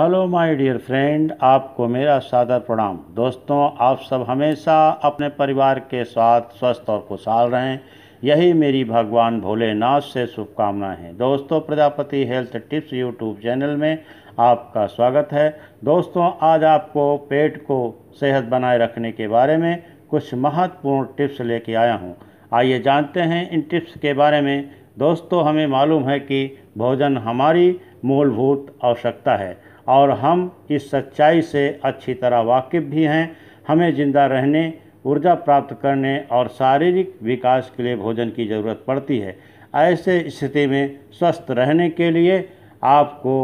Hello my dear friend आपको मेरा सादर प्रणाम दोस्तों आप सब हमेशा अपने परिवार के साथ स्वस्थ और खुशहाल रहें यही मेरी भगवान भोलेनाथ से शुभकामनाएं हैं दोस्तों Prajapati health tips YouTube channel में आपका स्वागत है दोस्तों आज आपको पेट को सेहत बनाए रखने के बारे में कुछ महत्वपूर्ण टिप्स लेके आया हूँ आइए जानते हैं इन टिप्स के बारे में दोस्तों हमें मालूम है कि भोजन हमारी मूलभूत आवश्यकता है और हम इस सच्चाई से अच्छी तरह वाकिफ़ भी हैं हमें ज़िंदा रहने ऊर्जा प्राप्त करने और शारीरिक विकास के लिए भोजन की ज़रूरत पड़ती है ऐसे स्थिति में स्वस्थ रहने के लिए आपको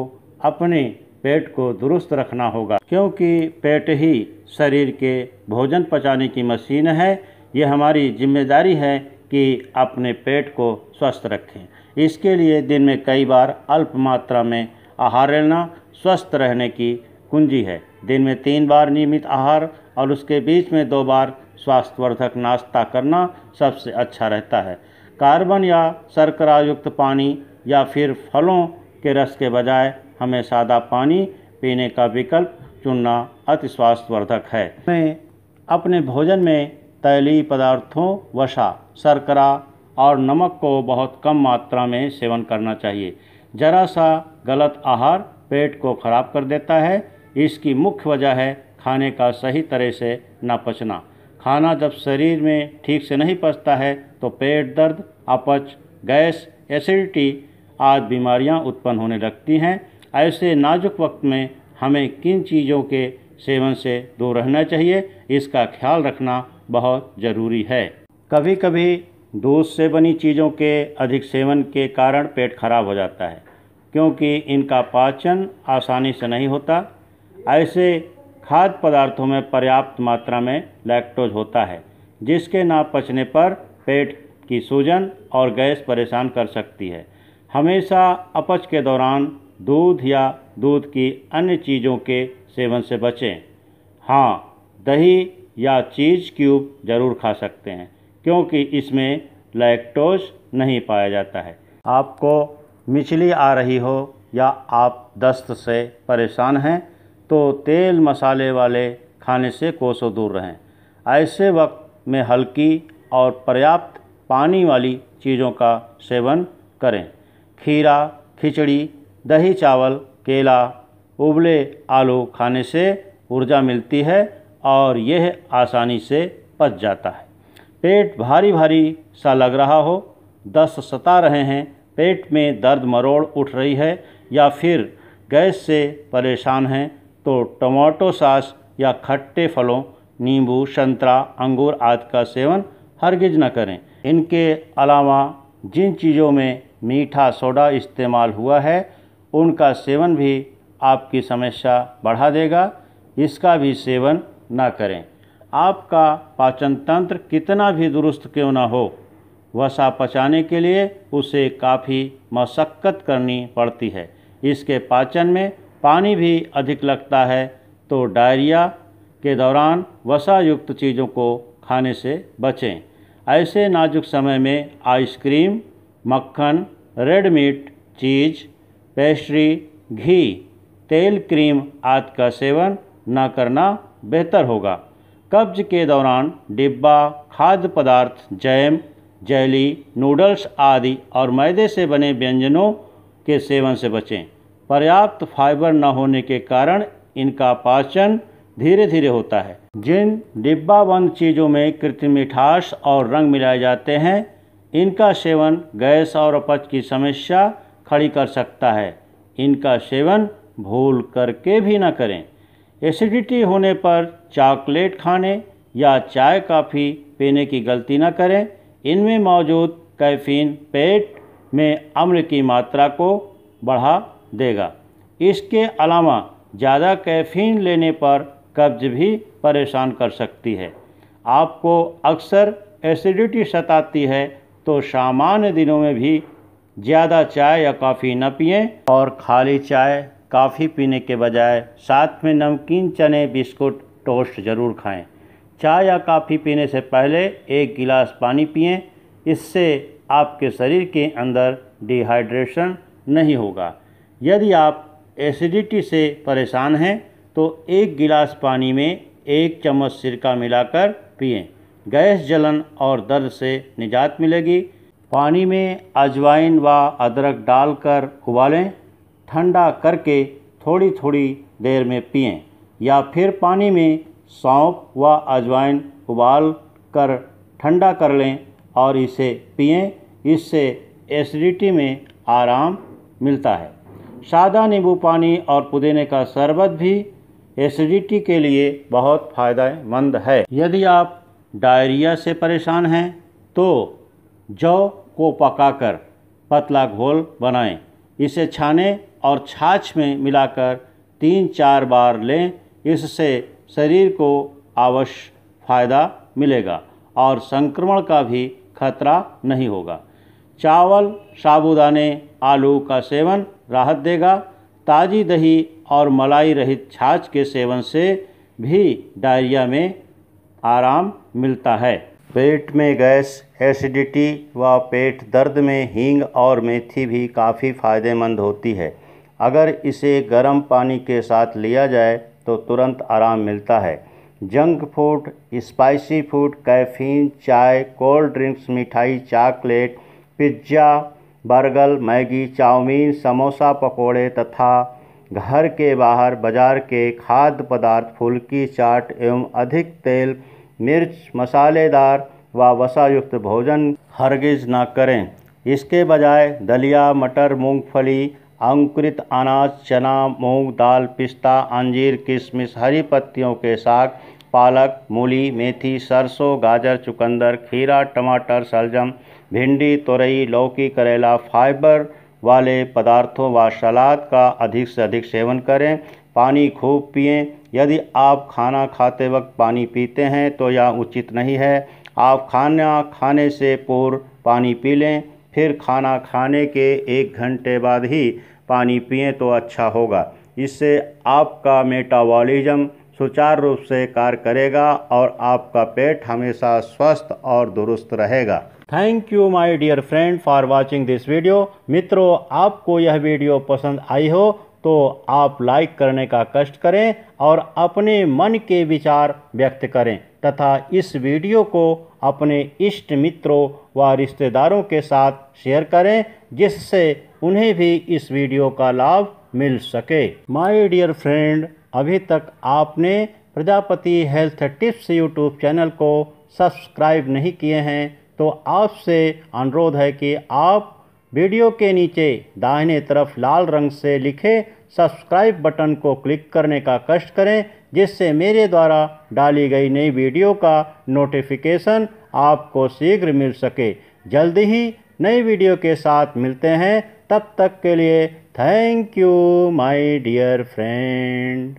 अपने पेट को दुरुस्त रखना होगा क्योंकि पेट ही शरीर के भोजन पचाने की मशीन है ये हमारी जिम्मेदारी है कि अपने पेट को स्वस्थ रखें इसके लिए दिन में कई बार अल्प मात्रा में आहार लेना स्वस्थ रहने की कुंजी है दिन में तीन बार नियमित आहार और उसके बीच में दो बार स्वास्थ्यवर्धक नाश्ता करना सबसे अच्छा रहता है कार्बन या शर्करा युक्त पानी या फिर फलों के रस के बजाय हमें सादा पानी पीने का विकल्प चुनना अति स्वास्थ्यवर्धक है हमें अपने भोजन में तैलीय पदार्थों वसा शर्करा और नमक को बहुत कम मात्रा में सेवन करना चाहिए जरा सा गलत आहार पेट को खराब कर देता है इसकी मुख्य वजह है खाने का सही तरह से ना पचना खाना जब शरीर में ठीक से नहीं पचता है तो पेट दर्द अपच गैस एसिडिटी आदि बीमारियां उत्पन्न होने लगती हैं ऐसे नाजुक वक्त में हमें किन चीज़ों के सेवन से दूर रहना चाहिए इसका ख्याल रखना बहुत ज़रूरी है कभी कभी दूध से बनी चीज़ों के अधिक सेवन के कारण पेट खराब हो जाता है क्योंकि इनका पाचन आसानी से नहीं होता ऐसे खाद्य पदार्थों में पर्याप्त मात्रा में लैक्टोज होता है जिसके ना पचने पर पेट की सूजन और गैस परेशान कर सकती है हमेशा अपच के दौरान दूध या दूध की अन्य चीज़ों के सेवन से बचें हाँ दही या चीज़ क्यूब ज़रूर खा सकते हैं क्योंकि इसमें लैक्टोज नहीं पाया जाता है आपको मिचली आ रही हो या आप दस्त से परेशान हैं तो तेल मसाले वाले खाने से कोसों दूर रहें ऐसे वक्त में हल्की और पर्याप्त पानी वाली चीज़ों का सेवन करें खीरा खिचड़ी दही चावल केला उबले आलू खाने से ऊर्जा मिलती है और यह आसानी से पच जाता है पेट भारी भारी सा लग रहा हो दस्त सता रहे हैं पेट में दर्द मरोड़ उठ रही है या फिर गैस से परेशान हैं तो टमाटो सास या खट्टे फलों नींबू संतरा अंगूर आदि का सेवन हरगिज न करें इनके अलावा जिन चीज़ों में मीठा सोडा इस्तेमाल हुआ है उनका सेवन भी आपकी समस्या बढ़ा देगा इसका भी सेवन ना करें आपका पाचन तंत्र कितना भी दुरुस्त क्यों ना हो वसा पचाने के लिए उसे काफ़ी मशक्क़त करनी पड़ती है इसके पाचन में पानी भी अधिक लगता है तो डायरिया के दौरान वसा युक्त चीज़ों को खाने से बचें ऐसे नाजुक समय में आइसक्रीम मक्खन रेड मीट चीज़ पेस्ट्री घी तेल क्रीम आदि का सेवन न करना बेहतर होगा कब्ज के दौरान डिब्बा खाद्य पदार्थ जैम जैली नूडल्स आदि और मैदे से बने व्यंजनों के सेवन से बचें पर्याप्त फाइबर न होने के कारण इनका पाचन धीरे धीरे होता है जिन डिब्बा बंद चीज़ों में कृत्रिम मिठास और रंग मिलाए जाते हैं इनका सेवन गैस और अपच की समस्या खड़ी कर सकता है इनका सेवन भूल करके भी ना करें एसिडिटी होने पर चॉकलेट खाने या चाय काफ़ी पीने की गलती न करें इनमें मौजूद कैफीन पेट में अम्ल की मात्रा को बढ़ा देगा इसके अलावा ज़्यादा कैफीन लेने पर कब्ज भी परेशान कर सकती है आपको अक्सर एसिडिटी सताती है तो सामान्य दिनों में भी ज़्यादा चाय या कॉफ़ी न पिएं और खाली चाय कॉफ़ी पीने के बजाय साथ में नमकीन चने बिस्कुट टोस्ट ज़रूर खाएं। चाय या कॉफ़ी पीने से पहले एक गिलास पानी पिएं इससे आपके शरीर के अंदर डिहाइड्रेशन नहीं होगा यदि आप एसिडिटी से परेशान हैं तो एक गिलास पानी में एक चम्मच सिरका मिलाकर पिएं। गैस जलन और दर्द से निजात मिलेगी पानी में अजवाइन व अदरक डालकर उबालें ठंडा करके थोड़ी थोड़ी देर में पिए या फिर पानी में सौंप व अजवाइन उबाल कर ठंडा कर लें और इसे पिए इससे एसिडिटी में आराम मिलता है सादा नींबू पानी और पुदीने का शरबत भी एसिडिटी के लिए बहुत फ़ायदेमंद है यदि आप डायरिया से परेशान हैं तो जौ को पकाकर पतला घोल बनाएं इसे छाने और छाछ में मिलाकर तीन चार बार लें इससे शरीर को अवश्य फायदा मिलेगा और संक्रमण का भी खतरा नहीं होगा चावल साबुदाने आलू का सेवन राहत देगा ताज़ी दही और मलाई रहित छाछ के सेवन से भी डायरिया में आराम मिलता है पेट में गैस एसिडिटी व पेट दर्द में हींग और मेथी भी काफ़ी फ़ायदेमंद होती है अगर इसे गर्म पानी के साथ लिया जाए तो तुरंत आराम मिलता है junk food spicy food caffeine चाय कोल्ड ड्रिंक्स मिठाई chocolate pizza burger Maggi chowmein samosa पकोड़े तथा घर के बाहर बाजार के खाद्य पदार्थ फुल्की चाट एवं अधिक तेल मिर्च मसालेदार व वसायुक्त भोजन हरगिज ना करें इसके बजाय दलिया मटर मूंगफली अंकुरित अनाज चना मूंग दाल पिस्ता अंजीर किशमिश हरी पत्तियों के साग पालक मूली मेथी सरसों गाजर चुकंदर खीरा टमाटर सलजम भिंडी तुरई लौकी करेला फाइबर वाले पदार्थों व सलाद का अधिक से अधिक सेवन करें पानी खूब पिएं यदि आप खाना खाते वक्त पानी पीते हैं तो यह उचित नहीं है आप खाना खाने से पूर्व पानी पी लें फिर खाना खाने के एक घंटे बाद ही पानी पिए तो अच्छा होगा इससे आपका मेटाबॉलिज्म सुचारू रूप से कार्य करेगा और आपका पेट हमेशा स्वस्थ और दुरुस्त रहेगा thank you my dear friend for watching this video मित्रों आपको यह वीडियो पसंद आई हो तो आप लाइक करने का कष्ट करें और अपने मन के विचार व्यक्त करें तथा इस वीडियो को अपने इष्ट मित्रों व रिश्तेदारों के साथ शेयर करें जिससे उन्हें भी इस वीडियो का लाभ मिल सके माय डियर फ्रेंड अभी तक आपने Prajapati health tips YouTube channel को सब्सक्राइब नहीं किए हैं तो आपसे अनुरोध है कि आप वीडियो के नीचे दाहिने तरफ लाल रंग से लिखे सब्सक्राइब बटन को क्लिक करने का कष्ट करें जिससे मेरे द्वारा डाली गई नई वीडियो का नोटिफिकेशन आपको शीघ्र मिल सके जल्द ही नई वीडियो के साथ मिलते हैं तब तक के लिए thank you my dear friend